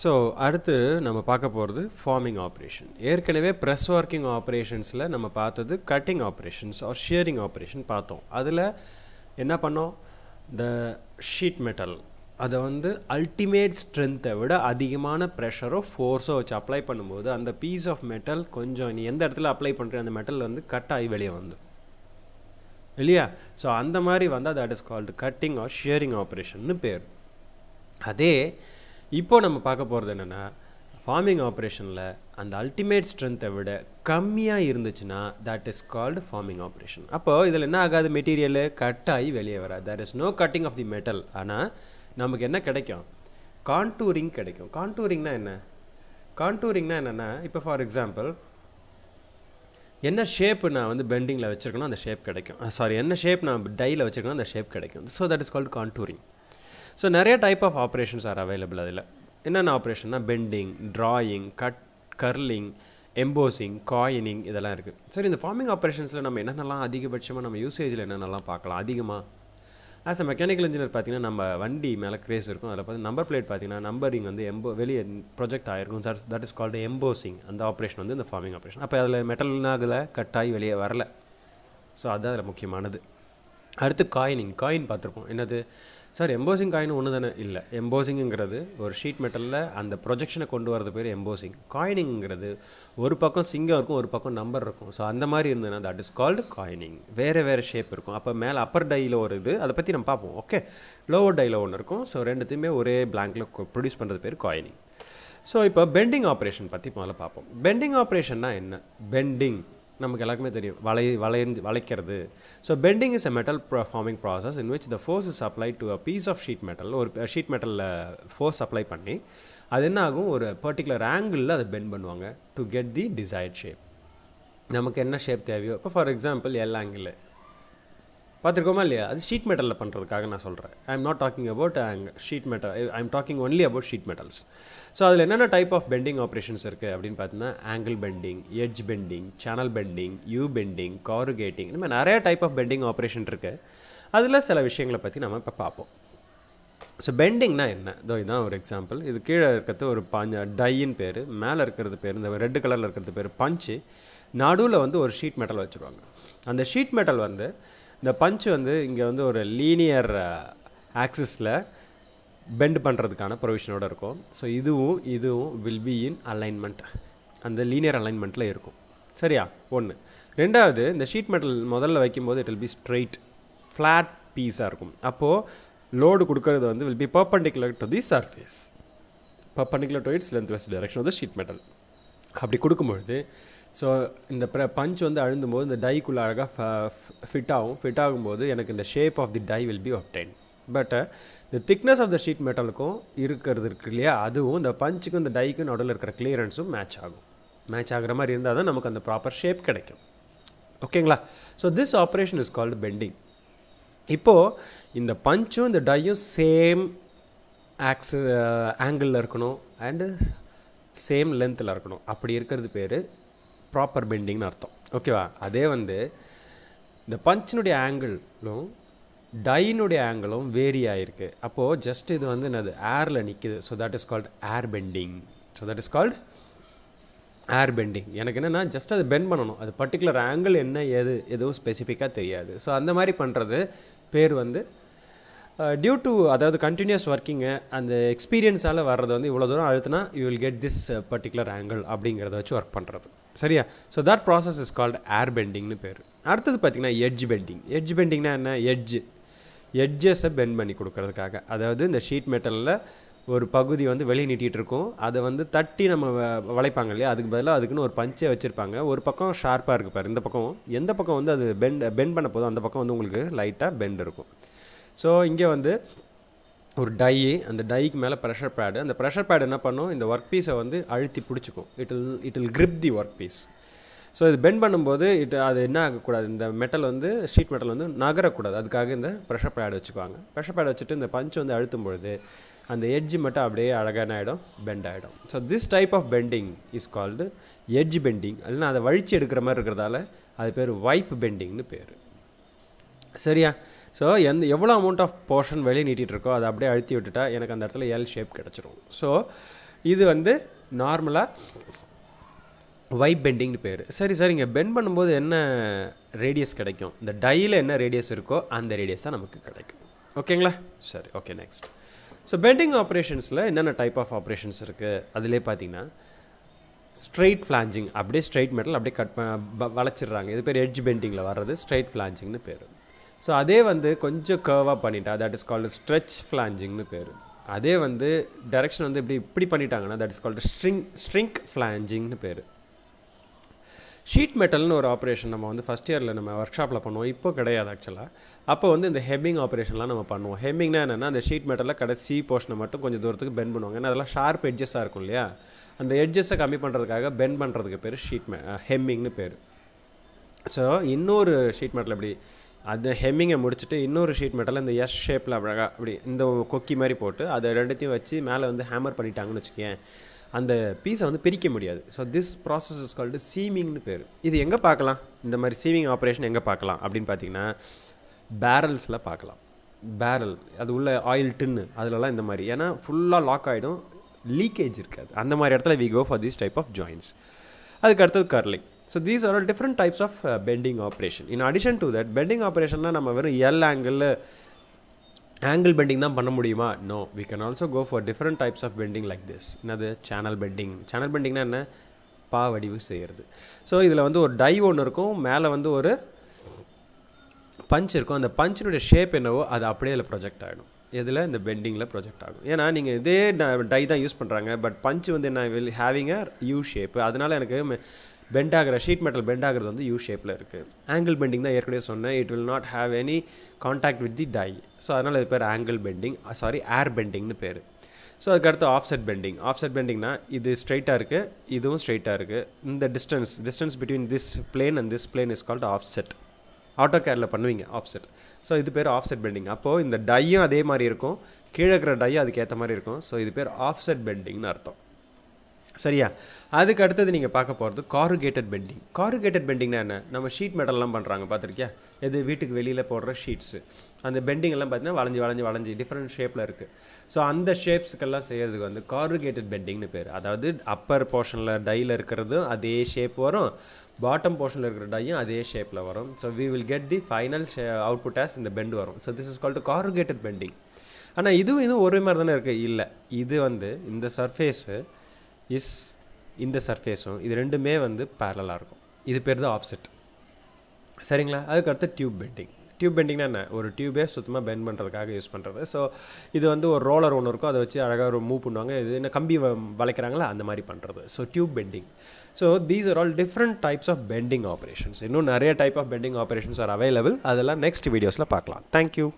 so அடுத்து நம்ம பார்க்க போகிறது ஃபார்மிங் ஆப்ரேஷன் ஏற்கனவே ப்ரெஸ் ஒர்க்கிங் ஆப்ரேஷன்ஸில் நம்ம பார்த்தது cutting operations or shearing operation பார்த்தோம் அதில் என்ன பண்ணோம் இந்த ஷீட் மெட்டல் அதை வந்து அல்டிமேட் ஸ்ட்ரென்த்தை விட அதிகமான ப்ரெஷரோ ஃபோர்ஸோ வச்சு அப்ளை பண்ணும்போது அந்த பீஸ் ஆஃப் மெட்டல் கொஞ்சம் நீ எந்த இடத்துல அப்ளை பண்ணுற அந்த மெட்டல் வந்து கட் ஆகி வெளியே வந்து இல்லையா ஸோ அந்த மாதிரி வந்தால் that is called cutting or shearing ஆப்ரேஷன்னு பேர் அதே இப்போது நம்ம பார்க்க போகிறது என்னென்னா ஃபார்மிங் ஆப்ரேஷனில் அந்த அல்டிமேட் ஸ்ட்ரென்த்தை விட கம்மியாக இருந்துச்சுன்னா that is called forming operation அப்போது இதில் என்ன ஆகாது மெட்டீரியல் கட் ஆகி வெளியே வராது there is no cutting of the metal ஆனால் நமக்கு என்ன கிடைக்கும் கான்டூரிங் கிடைக்கும் கான்டூரிங்னா என்ன கான்டூரிங்னா என்னென்னா இப்போ ஃபார் எக்ஸாம்பிள் என்ன ஷேப் நான் வந்து பெண்டிங்கில் வச்சுருக்கணும் அந்த ஷேப் கிடைக்கும் சாரி ah, என்ன ஷேப் நான் டையில் வச்சுருக்கணும் அந்த ஷேப் கிடைக்கும் so that is called contouring so நிறைய type of operations are available அதில் என்னென்ன ஆப்ரேஷன்னா bending drawing cut curling embossing coining இதெல்லாம் இருக்குது சரி இந்த ஃபார்மிங் ஆப்ரேஷன்ஸில் நம்ம என்னென்னலாம் அதிகபட்சமாக நம்ம யூசேஜில் என்னென்னலாம் பார்க்கலாம் அதிகமாக ஆஸ் அ மெக்கானிக்கல் இன்ஜினியர் பார்த்திங்கன்னா நம்ம வண்டி மேலே க்ரேஸ் இருக்கும் அதில் பார்த்து நம்பர் பிளேட் பார்த்திங்கன்னா நம்பரிங் வந்து எம்போ வெளியே ப்ரொஜெக்ட் ஆகிருக்கும் sir that is called embossing அந்த ஆப்ரேஷன் வந்து இந்த ஃபார்மிங் ஆப்ரேஷன் அப்போ அதில் கட் ஆகி வெளியே வரல ஸோ அதுதான் அதில் முக்கியமானது அடுத்து காயினிங் காயின் பார்த்துருப்போம் என்னது சார் எம்போசிங் காயின் ஒன்று தானே இல்லை எம்போசிங்கிறது ஒரு ஷீட் மெட்டலில் அந்த ப்ரொஜெக்ஷனை கொண்டு வரது பேர் எம்போசிங் காயினிங்கிறது ஒரு பக்கம் சிங்கம் இருக்கும் ஒரு பக்கம் நம்பர் இருக்கும் ஸோ அந்த மாதிரி இருந்ததுன்னா தட் இஸ் கால்டு காயினிங் வேறு வேறு ஷேப் இருக்கும் அப்போ மேலே அப்பர் டையில் ஒரு இது அதை பற்றி நம்ம பார்ப்போம் ஓகே லோவர் டையில் ஒன்று இருக்கும் ஸோ ரெண்டுத்தையுமே ஒரே பிளாங்கில் ப்ரொடியூஸ் பண்ணுறது பேர் காயினிங் ஸோ இப்போ பெண்டிங் ஆப்ரேஷன் பற்றி முதல்ல பார்ப்போம் பெண்டிங் ஆப்ரேஷன்னா என்ன பெண்டிங் நமக்கு எல்லாருக்குமே தெரியும் வளை வளைஞ்சு வளைக்கிறது so bending is a metal forming process in which the force is apply to a piece of sheet metal ஒரு ஷீட் மெட்டலில் ஃபோர்ஸ் அப்ளை பண்ணி அது என்ன ஆகும் ஒரு பர்டிகுலர் ஆங்கிளில் அதை பெண்ட் பண்ணுவாங்க to get the desired shape நமக்கு என்ன ஷேப் தேவையோ இப்போ ஃபார் எக்ஸாம்பிள் எல் ஆங்கிள் பார்த்துருக்கோமா இல்லையா அது ஷீட் மெட்டலில் பண்ணுறதுக்காக நான் சொல்கிறேன் I am not talking about sheet metal I am talking only about sheet metals so அதில் என்னென்ன டைப் ஆஃப் பெண்டிங் ஆப்ரேஷன்ஸ் இருக்குது அப்படின்னு பார்த்தீங்கன்னா angle bending edge bending channel bending U bending corrugating இந்த மாதிரி நிறையா டைப் ஆஃப் பெண்டிங் ஆப்ரேஷன் இருக்குது அதில் சில விஷயங்களை பற்றி நம்ம இப்போ பார்ப்போம் ஸோ பெண்டிங்னா என்ன இதோ இதுதான் ஒரு எக்ஸாம்பிள் இது கீழே இருக்கிறது ஒரு பஞ்ச டையின் பேர் மேலே இருக்கிறது பேர் இந்த ரெட் கலரில் இருக்கிறது பேர் பஞ்சு நடுவில் வந்து ஒரு ஷீட் மெட்டல் வச்சுருவாங்க அந்த ஷீட் மெட்டல் வந்து இந்த பஞ்ச் வந்து இங்கே வந்து ஒரு லீனியர் ஆக்சிஸில் பெண்ட் பண்ணுறதுக்கான ப்ரொவிஷனோடு இருக்கும் ஸோ இதுவும் இதுவும் வில் பி இன் அலைன்மெண்ட் அந்த லீனியர் அலைன்மெண்ட்டில் இருக்கும் சரியா ஒன்று ரெண்டாவது இந்த ஷீட் மெட்டல் முதல்ல வைக்கும்போது it will be straight flat பீஸாக இருக்கும் அப்போது லோடு கொடுக்கறது வந்து will be perpendicular to the surface perpendicular to its length west direction of the sheet metal அப்படி கொடுக்கும்பொழுது ஸோ இந்த ப்ர பஞ்ச் வந்து அழுந்தும்போது இந்த டைக்குள்ளே அழகாக ஃப ஃபிட் ஆகும் ஃபிட் ஆகும்போது எனக்கு இந்த shape of the die will be obtained but இந்த திக்னஸ் ஆஃப் த ஷீட் மெட்டலுக்கும் இருக்கிறது இருக்கு இல்லையா அதுவும் இந்த பஞ்சுக்கும் இந்த டைக்கும் நடுவில் இருக்கிற கிளியரன்ஸும் மேட்ச் ஆகும் மேட்ச் ஆகிற மாதிரி இருந்தால் தான் நமக்கு அந்த ப்ராப்பர் ஷேப் கிடைக்கும் ஓகேங்களா so this operation is called bending இப்போது இந்த பஞ்சும் இந்த டையும் சேம் ஆக்ஸ் ஆங்கிளில் இருக்கணும் அண்டு சேம் லென்த்தில் இருக்கணும் அப்படி இருக்கிறது பேர் ப்ராப்பர் பெண்டிங்னு அர்த்தம் ஓகேவா அதே வந்து இந்த பஞ்சினுடைய ஆங்கிளும் டைனுடைய ஆங்கிளும் வேரி ஆகிருக்கு அப்போது ஜஸ்ட் இது வந்து என்னது ஏரில் நிற்கிது so that is called air bending so that is called air bending எனக்கு என்னென்னா ஜஸ்ட் அது பெண்ட் பண்ணணும் அது பர்டிகுலர் ஆங்கிள் என்ன ஏது எதுவும் ஸ்பெசிஃபிக்காக தெரியாது ஸோ அந்த மாதிரி பண்ணுறது பேர் வந்து டியூ uh, டு அதாவது கண்டினியூஸ் ஒர்க்கிங்கு uh, அந்த எக்ஸ்பீரியன்ஸால் வர்றது வந்து இவ்வளோ தூரம் அழுத்தினா you will get this particular angle அப்படிங்கிறத வச்சு ஒர்க் பண்ணுறது சரியா so that process is called air பெண்டிங்னு பேர் அடுத்தது பார்த்திங்கன்னா எட்ஜ் பெண்டிங் எட்ஜ் பெண்டிங்னா என்ன எட்ஜ் எட்ஜஸை பெண்ட் பண்ணி கொடுக்கறதுக்காக அதாவது இந்த ஷீட் மெட்டலில் ஒரு பகுதி வந்து வெளியே நீட்டிகிட்டு இருக்கும் அதை வந்து தட்டி நம்ம வளைப்பாங்க இல்லையா அதுக்கு பதிலாக அதுக்குன்னு ஒரு பஞ்சை வச்சுருப்பாங்க ஒரு பக்கம் ஷார்ப்பாக இருக்குது பாரு இந்த பக்கம் எந்த பக்கம் வந்து அது பெண்ட் பெண்ட் பண்ண போதும் அந்த பக்கம் வந்து உங்களுக்கு லைட்டாக பெண்ட் இருக்கும் ஸோ இங்கே வந்து ஒரு டை அந்த டைக்கு மேலே ப்ரெஷர் பேடு அந்த ப்ரெஷர் பேடு என்ன பண்ணும் இந்த ஒர்க் பீஸை வந்து அழுத்தி பிடிச்சிக்கும் it'll it'll grip the work piece so இது பெண்ட் பண்ணும்போது இட் அது என்ன ஆகக்கூடாது இந்த மெட்டல் வந்து ஸ்ட்ரீட் மெட்டல் வந்து நகரக்கூடாது அதுக்காக இந்த ப்ரெஷர் பேட் வச்சுக்குவாங்க ப்ரெஷர் பேட் வச்சுட்டு இந்த பஞ்சு வந்து அழுத்தும் பொழுது அந்த எட்ஜ் மட்டும் அப்படியே அழகான ஆகிடும் பெண்ட் ஆகிடும் so this type of bending is called edge bending இல்லைனா அதை வழித்து எடுக்கிற மாதிரி இருக்கிறதால அது பேர் வைப் பெண்டிங்னு பேர் சரியா ஸோ எந்த எவ்வளோ அமௌண்ட் ஆஃப் போர்ஷன் வெளியே நீட்டிகிட்டு இருக்கோ அதை அப்படியே அழுத்தி விட்டுட்டா எனக்கு அந்த இடத்துல எல் ஷேப் கிடச்சிரும் ஸோ இது வந்து நார்மலாக வைப் பெண்டிங்னு பேர் சரி இங்கே பெண்ட் பண்ணும்போது என்ன ரேடியஸ் கிடைக்கும் இந்த டையில் என்ன ரேடியஸ் இருக்கோ அந்த ரேடியஸ் தான் நமக்கு கிடைக்கும் ஓகேங்களா சரி ஓகே நெக்ஸ்ட் ஸோ பெண்டிங் ஆப்ரேஷன்ஸில் என்னென்ன டைப் ஆஃப் ஆப்ரேஷன்ஸ் இருக்குது அதிலே பார்த்தீங்கன்னா ஸ்ட்ரைட் ஃப்ளாஞ்சிங் அப்படியே ஸ்ட்ரைட் மெட்டல் அப்படியே கட் வளைச்சிடுறாங்க இது பேர் எட்ஜ் பெண்டிங்கில் வர்றது ஸ்ட்ரைட் ஃப்ளாஞ்சிங்னு பேர் ஸோ அதே வந்து கொஞ்சம் கர்வாக பண்ணிட்டா தட் இஸ் கால்டு ஸ்ட்ரெச் ஃப்ளாஞ்சிங்னு பேர் அதே வந்து டேரெக்ஷன் வந்து இப்படி இப்படி பண்ணிட்டாங்கன்னா that is called string string ஃப்ளாஞ்சிங்னு பேர் ஷீட் மெட்டல்னு ஒரு ஆப்ரேஷன் நம்ம வந்து ஃபஸ்ட் இயரில் நம்ம ஒர்க் ஷாப்பில் பண்ணுவோம் இப்போ கிடையாது ஆக்சுவலாக அப்போ வந்து இந்த ஹெம்மிங் ஆப்ரேஷன்லாம் நம்ம பண்ணுவோம் ஹெம்மிங்னா என்னென்னா அந்த ஷீட் மெட்டலில் கடைசி போர்ஷனை மட்டும் கொஞ்சம் தூரத்துக்கு பெண்ட் பண்ணுவாங்க ஏன்னா அதெல்லாம் ஷார்ப் எட்ஜஸாக இருக்கும் இல்லையா அந்த எட்ஜஸை கம்மி பண்ணுறதுக்காக பெண்ட் பண்ணுறதுக்கு பேர் ஷீட் மெ ஹெம்மிங்னு uh, பேர் ஸோ இன்னொரு ஷீட் மெட்டல் எப்படி அந்த ஹெம்மிங்கை முடிச்சுட்டு இன்னொரு ஷீட் மெட்டல் இந்த எஸ் ஷேப்பில் அழகாக அப்படி இந்த கொக்கி மாதிரி போட்டு அதை ரெண்டுத்தையும் வச்சு மேலே வந்து ஹேமர் பண்ணிட்டாங்கன்னு வச்சுக்கேன் அந்த பீஸை வந்து பிரிக்க முடியாது so this process is called சீமிங்னு பேர் இது எங்கே பார்க்கலாம் இந்த மாதிரி சீமிங் ஆப்ரேஷன் எங்கே பார்க்கலாம் அப்படின்னு பார்த்தீங்கன்னா பேரல்ஸில் பார்க்கலாம் பேரல் அது உள்ள ஆயில் டின்னு அதிலலாம் இந்த மாதிரி ஏன்னா ஃபுல்லாக லாக் ஆகிடும் லீக்கேஜ் இருக்காது அந்த மாதிரி இடத்துல we go for this type of joins அதுக்கு அடுத்தது curling so these are different types of bending operation in addition to that bending ஆப்ரேஷன்னா நம்ம வெறும் எல் ஆங்கிளில் ஆங்கிள் பெண்டிங் தான் பண்ண முடியுமா no we can also go for different types of bending like this என்னது சேனல் பெண்டிங் சேனல் பெண்டிங்னா என்ன பா வடிவு செய்கிறது ஸோ இதில் வந்து ஒரு டை ஒன்று இருக்கும் மேலே வந்து ஒரு பஞ்ச் இருக்கும் அந்த பஞ்சினுடைய ஷேப் என்னவோ அது அப்படியே அதில் ப்ரொஜெக்ட் ஆகிடும் இதில் இந்த பெண்டிங்கில் ப்ரொஜெக்ட் ஆகும் ஏன்னா நீங்கள் இதே டை தான் யூஸ் பண்ணுறாங்க பட் பஞ்ச் வந்து என்ன will having a U shape அதனால் எனக்கு பெண்ட் ஆகிற ஷீட் மெட்டல் பெண்ட் ஆகிறது வந்து யூ ஷேப்பில் இருக்குது ஆங்கிள் பெண்டிங் தான் ஏற்கனவே சொன்னேன் it will not have any contact with the die so அதனால் இது பேர் ஆங்கிள் பெண்டிங் சாரி ஏர் பெண்டிங்னு பேர் ஸோ அதுக்கடுத்து ஆஃப்செட் பெண்டிங் ஆஃப்செட் பெண்டிங்னா இது ஸ்ட்ரைட்டாக இருக்குது இதுவும் ஸ்ட்ரைட்டாக இருக்குது இந்த distance distance between this plane and this plane is called offset ஆட்டோ கேரில் பண்ணுவீங்க ஆஃப்செட் ஸோ இது பேர் ஆஃப்செட் பெண்டிங் அப்போது இந்த டையும் அதே மாதிரி இருக்கும் கீழே இருக்கிற டையும் அதுக்கேற்ற மாதிரி இருக்கும் ஸோ இது பேர் ஆஃப்செட் பெண்டிங்னு அர்த்தம் சரியா அதுக்கு அடுத்தது நீங்கள் பார்க்க போகிறது காருகேட்டட் பெண்டிங் காருகேட்டட் பெண்டிங்னா என்ன நம்ம ஷீட் மெட்டல்லாம் பண்ணுறாங்க பார்த்துருக்கியா எது வீட்டுக்கு வெளியில் போடுற ஷீட்ஸு அந்த பெண்டிங் எல்லாம் பார்த்தீங்கன்னா வளைஞ்சு வளைஞ்சு வளைஞ்சு டிஃப்ரெண்ட் ஷேப்பில் இருக்குது ஸோ அந்த ஷேப்ஸுக்கெல்லாம் செய்கிறதுக்கு வந்து காருகேட்டட் பெண்டிங்னு பேர் அதாவது அப்பர் போர்ஷனில் டையில் இருக்கிறதும் அதே ஷேப் வரும் பாட்டம் போர்ஷனில் இருக்கிற டையும் அதே ஷேப்பில் வரும் so we will get the final ஷே அவுட்புட் ஆஸ் இந்த பெண்டு வரும் so this is called corrugated bending ஆனால் இதுவும் இதுவும் ஒரே மாதிரி தானே இருக்குது இல்லை இது வந்து இந்த சர்ஃபேஸு இஸ் இந்த சர்ஃபேஸும் இது ரெண்டுமே வந்து பேரலாக இருக்கும் இது பேர் தான் ஆப்செட் சரிங்களா அதுக்கடுத்து டியூப் பெண்டிங் டியூப் பெண்டிங்னா என்ன ஒரு டியூபே சுத்தமாக பெண்ட் பண்ணுறதுக்காக யூஸ் பண்ணுறது ஸோ இது வந்து ஒரு ரோலர் ஒன்று இருக்கும் அதை வச்சு அழகாக ஒரு மூவ் பண்ணுவாங்க இது என்ன கம்பி வளைக்கிறாங்களா அந்த மாதிரி பண்ணுறது so tube bending so these are all different types of bending operations இன்னும் நிறைய type of bending operations are available அதெல்லாம் நெக்ஸ்ட் வீடியோஸில் பார்க்கலாம் தேங்க்யூ